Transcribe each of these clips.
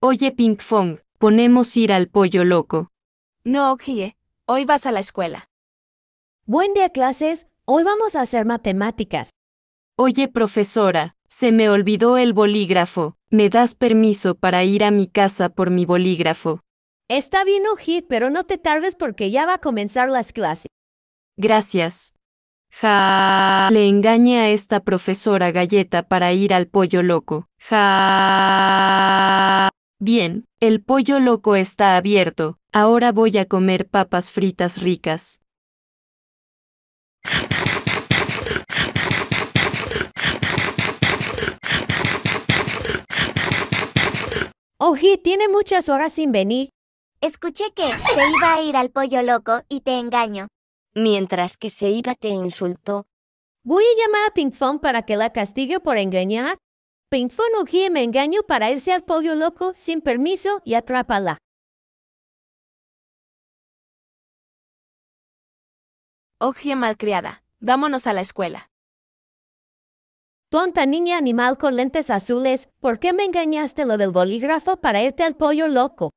Oye Pinkfong, ponemos ir al pollo loco. No, Gie, hoy vas a la escuela. Buen día clases, hoy vamos a hacer matemáticas. Oye profesora, se me olvidó el bolígrafo, ¿me das permiso para ir a mi casa por mi bolígrafo? Está bien, Ojit, pero no te tardes porque ya va a comenzar las clases. Gracias. Ja, le engañé a esta profesora galleta para ir al pollo loco. Ja. Bien, el pollo loco está abierto, ahora voy a comer papas fritas ricas. ¡Ohí! tiene muchas horas sin venir. Escuché que se iba a ir al pollo loco y te engaño. Mientras que se iba te insultó. Voy a llamar a Pinkfong para que la castigue por engañar me engaño para irse al Pollo loco sin permiso y atrápala. Ogie oh, malcriada, vámonos a la escuela. Tonta niña animal con lentes azules, ¿por qué me engañaste lo del bolígrafo para irte al pollo loco?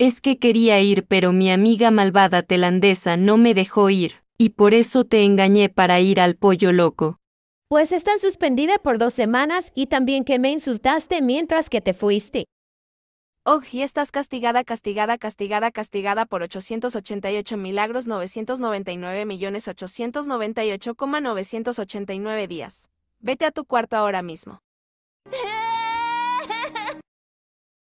Es que quería ir, pero mi amiga malvada telandesa no me dejó ir, y por eso te engañé para ir al pollo loco pues están suspendida por dos semanas y también que me insultaste mientras que te fuiste. Oh, y estás castigada, castigada, castigada, castigada por 888 milagros 999 millones 898,989 días. Vete a tu cuarto ahora mismo.